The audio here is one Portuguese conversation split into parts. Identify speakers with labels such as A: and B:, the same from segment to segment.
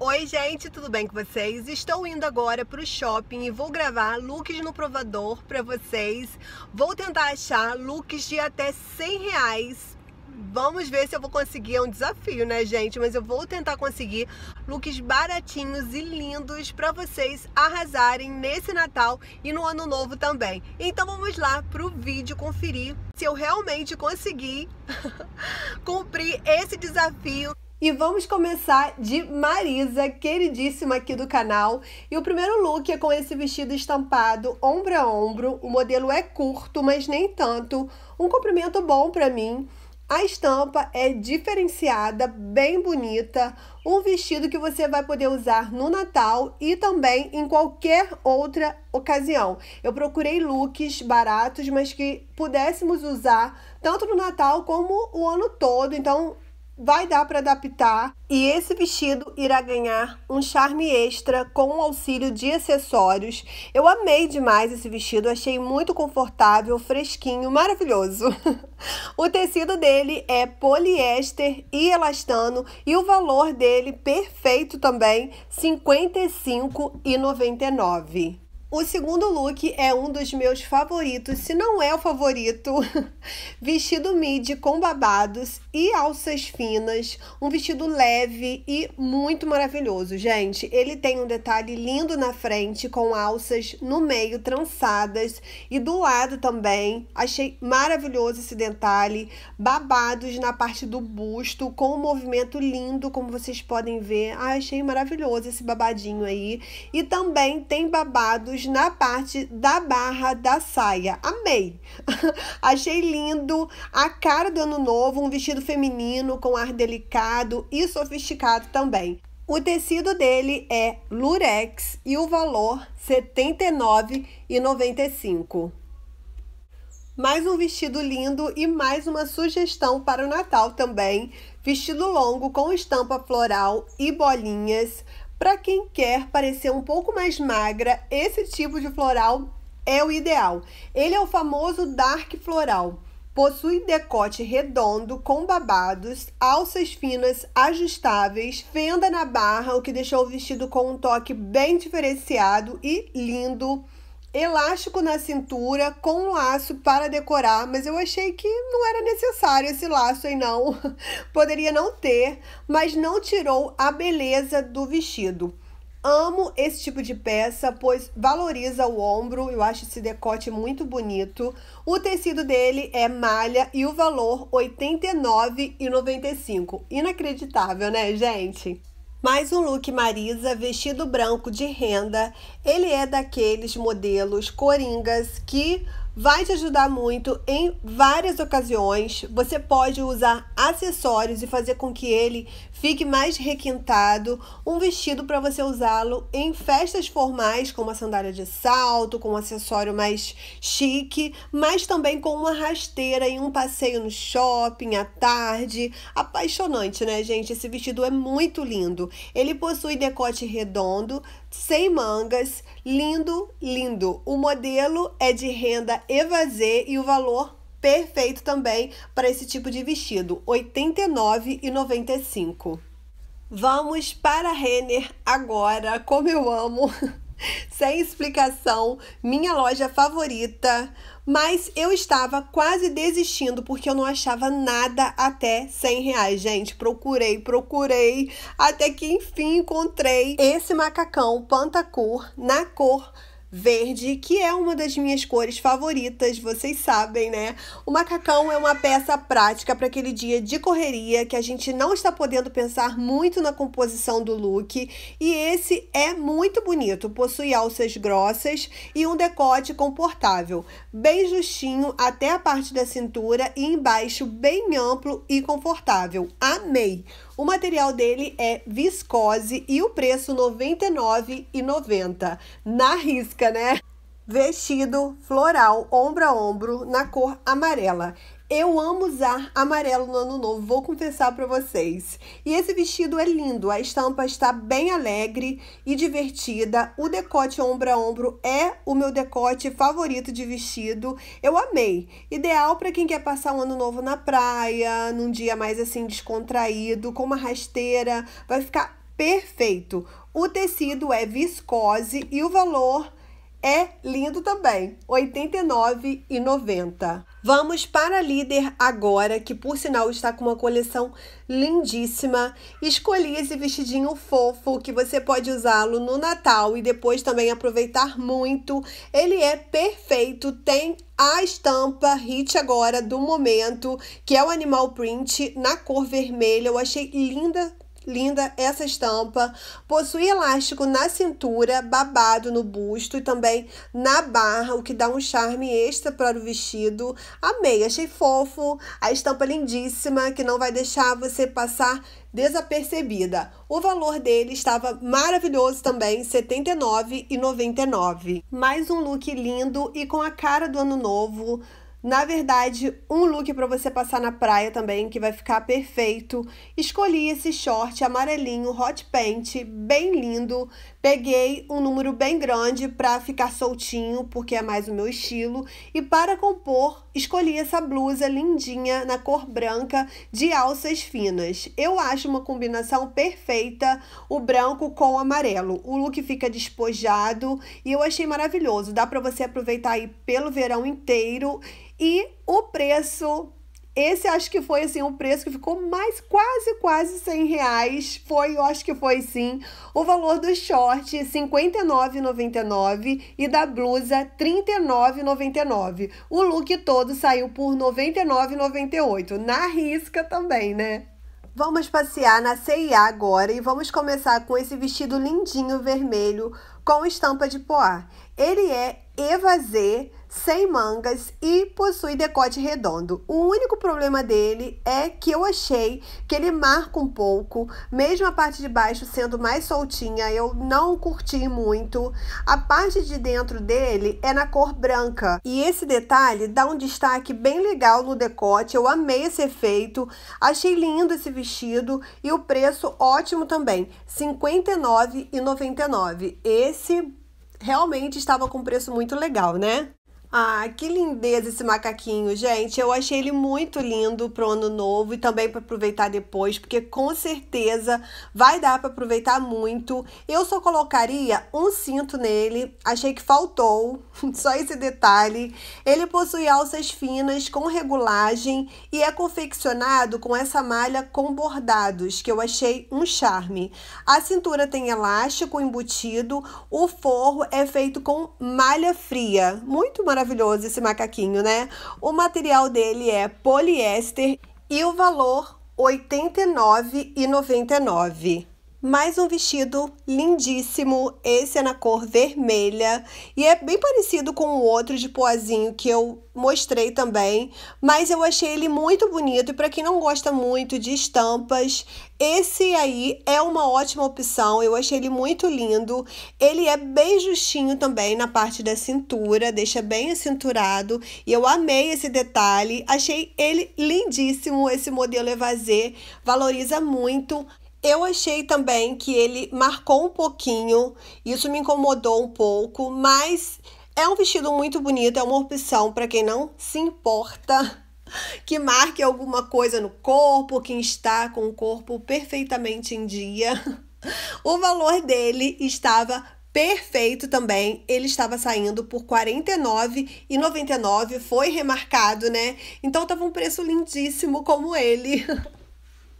A: Oi, gente, tudo bem com vocês? Estou indo agora para o shopping e vou gravar looks no provador para vocês. Vou tentar achar looks de até 100 reais. Vamos ver se eu vou conseguir, é um desafio, né, gente? Mas eu vou tentar conseguir looks baratinhos e lindos para vocês arrasarem nesse Natal e no Ano Novo também. Então vamos lá para o vídeo conferir se eu realmente consegui cumprir esse desafio. E vamos começar de Marisa, queridíssima aqui do canal. E o primeiro look é com esse vestido estampado ombro a ombro. O modelo é curto, mas nem tanto. Um comprimento bom para mim. A estampa é diferenciada, bem bonita, um vestido que você vai poder usar no Natal e também em qualquer outra ocasião. Eu procurei looks baratos, mas que pudéssemos usar tanto no Natal como o ano todo, então vai dar para adaptar e esse vestido irá ganhar um charme extra com o auxílio de acessórios. Eu amei demais esse vestido, achei muito confortável, fresquinho, maravilhoso. o tecido dele é poliéster e elastano e o valor dele perfeito também, R$ 55,99. O segundo look é um dos meus favoritos, se não é o favorito. vestido midi com babados e alças finas, um vestido leve e muito maravilhoso, gente. Ele tem um detalhe lindo na frente com alças no meio trançadas e do lado também. Achei maravilhoso esse detalhe, babados na parte do busto com um movimento lindo, como vocês podem ver. Ah, achei maravilhoso esse babadinho aí. E também tem babados na parte da barra da saia. Amei! Achei lindo a cara do ano novo, um vestido feminino com ar delicado e sofisticado também. O tecido dele é lurex e o valor R$ 79,95. Mais um vestido lindo e mais uma sugestão para o Natal também. Vestido longo com estampa floral e bolinhas. Para quem quer parecer um pouco mais magra, esse tipo de floral é o ideal. Ele é o famoso dark floral. Possui decote redondo com babados, alças finas ajustáveis, fenda na barra, o que deixou o vestido com um toque bem diferenciado e lindo elástico na cintura com um laço para decorar, mas eu achei que não era necessário esse laço aí não. Poderia não ter, mas não tirou a beleza do vestido. Amo esse tipo de peça, pois valoriza o ombro, eu acho esse decote muito bonito. O tecido dele é malha e o valor R$ 89,95. Inacreditável, né, gente? Mais um look Marisa, vestido branco de renda, ele é daqueles modelos coringas que vai te ajudar muito em várias ocasiões. Você pode usar acessórios e fazer com que ele fique mais requintado. Um vestido para você usá-lo em festas formais, com uma sandália de salto, com um acessório mais chique, mas também com uma rasteira em um passeio no shopping à tarde. Apaixonante, né, gente? Esse vestido é muito lindo. Ele possui decote redondo, sem mangas, lindo, lindo. O modelo é de renda evasê e o valor perfeito também para esse tipo de vestido, R$ 89,95. Vamos para a Renner agora, como eu amo, sem explicação, minha loja favorita mas eu estava quase desistindo porque eu não achava nada até 100 reais, gente. Procurei, procurei, até que enfim encontrei esse macacão Pantacur na cor verde, que é uma das minhas cores favoritas, vocês sabem, né? O macacão é uma peça prática para aquele dia de correria que a gente não está podendo pensar muito na composição do look, e esse é muito bonito, possui alças grossas e um decote confortável, bem justinho até a parte da cintura e embaixo bem amplo e confortável. Amei! O material dele é viscose e o preço R$ 99,90. Na risca, né? Vestido floral ombro a ombro na cor amarela. Eu amo usar amarelo no ano novo, vou confessar para vocês. E esse vestido é lindo, a estampa está bem alegre e divertida. O decote ombro a ombro é o meu decote favorito de vestido. Eu amei. Ideal para quem quer passar um ano novo na praia, num dia mais assim descontraído, com uma rasteira, vai ficar perfeito. O tecido é viscose e o valor é lindo também, R$ 89,90. Vamos para a líder agora, que por sinal está com uma coleção lindíssima. Escolhi esse vestidinho fofo que você pode usá-lo no Natal e depois também aproveitar muito. Ele é perfeito, tem a estampa hit agora do momento, que é o animal print na cor vermelha. Eu achei linda linda essa estampa. Possui elástico na cintura, babado no busto e também na barra, o que dá um charme extra para o vestido. Amei, achei fofo. A estampa lindíssima, que não vai deixar você passar desapercebida. O valor dele estava maravilhoso também, R$ 79,99. Mais um look lindo e com a cara do ano novo. Na verdade, um look para você passar na praia também que vai ficar perfeito. Escolhi esse short amarelinho hot pant, bem lindo. Peguei um número bem grande para ficar soltinho, porque é mais o meu estilo, e para compor, escolhi essa blusa lindinha na cor branca de alças finas. Eu acho uma combinação perfeita o branco com o amarelo. O look fica despojado e eu achei maravilhoso. Dá para você aproveitar aí pelo verão inteiro e o preço, esse acho que foi assim, o preço que ficou mais quase, quase 100 reais. Foi, eu acho que foi sim. O valor do short, R$ 59,99 e da blusa, R$ 39,99. O look todo saiu por R$ 99,98. Na risca também, né? Vamos passear na CIA agora e vamos começar com esse vestido lindinho vermelho com estampa de poá. Ele é eva Z sem mangas e possui decote redondo. O único problema dele é que eu achei que ele marca um pouco, mesmo a parte de baixo sendo mais soltinha, eu não curti muito. A parte de dentro dele é na cor branca e esse detalhe dá um destaque bem legal no decote. Eu amei esse efeito, achei lindo esse vestido e o preço ótimo também, R$ 59,99. Esse realmente estava com um preço muito legal, né? Ah, que lindeza esse macaquinho, gente. Eu achei ele muito lindo pro ano novo e também para aproveitar depois, porque com certeza vai dar para aproveitar muito. Eu só colocaria um cinto nele, achei que faltou, só esse detalhe. Ele possui alças finas com regulagem e é confeccionado com essa malha com bordados, que eu achei um charme. A cintura tem elástico embutido, o forro é feito com malha fria. Muito maravilhoso maravilhoso esse macaquinho, né? O material dele é poliéster e o valor R$ 89,99. Mais um vestido lindíssimo, esse é na cor vermelha e é bem parecido com o outro de poazinho que eu mostrei também, mas eu achei ele muito bonito e para quem não gosta muito de estampas, esse aí é uma ótima opção, eu achei ele muito lindo, ele é bem justinho também na parte da cintura, deixa bem acinturado e eu amei esse detalhe, achei ele lindíssimo, esse modelo Evasé, valoriza muito eu achei também que ele marcou um pouquinho, isso me incomodou um pouco, mas é um vestido muito bonito, é uma opção para quem não se importa que marque alguma coisa no corpo, quem está com o corpo perfeitamente em dia. O valor dele estava perfeito também. Ele estava saindo por R$ 49,99, foi remarcado, né? Então tava um preço lindíssimo como ele.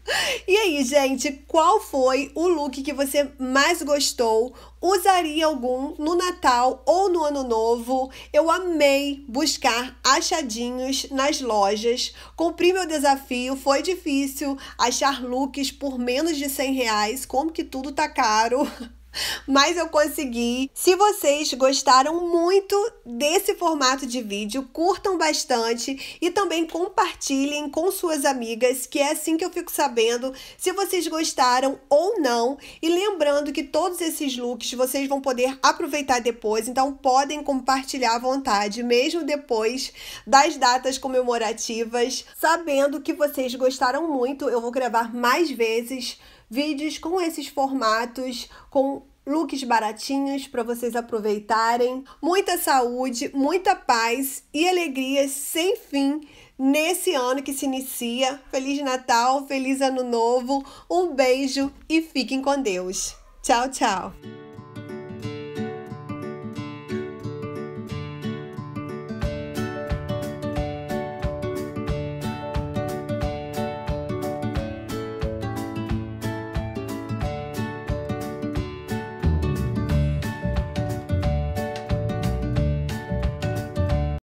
A: E aí, gente, qual foi o look que você mais gostou? Usaria algum no Natal ou no Ano Novo? Eu amei buscar achadinhos nas lojas. Cumpri meu desafio, foi difícil achar looks por menos de 100 reais. Como que tudo tá caro? mas eu consegui. Se vocês gostaram muito desse formato de vídeo, curtam bastante e também compartilhem com suas amigas, que é assim que eu fico sabendo se vocês gostaram ou não. E lembrando que todos esses looks vocês vão poder aproveitar depois, então podem compartilhar à vontade, mesmo depois das datas comemorativas, sabendo que vocês gostaram muito. Eu vou gravar mais vezes vídeos com esses formatos, com looks baratinhos para vocês aproveitarem. Muita saúde, muita paz e alegria sem fim nesse ano que se inicia. Feliz Natal, feliz Ano Novo, um beijo e fiquem com Deus. Tchau, tchau.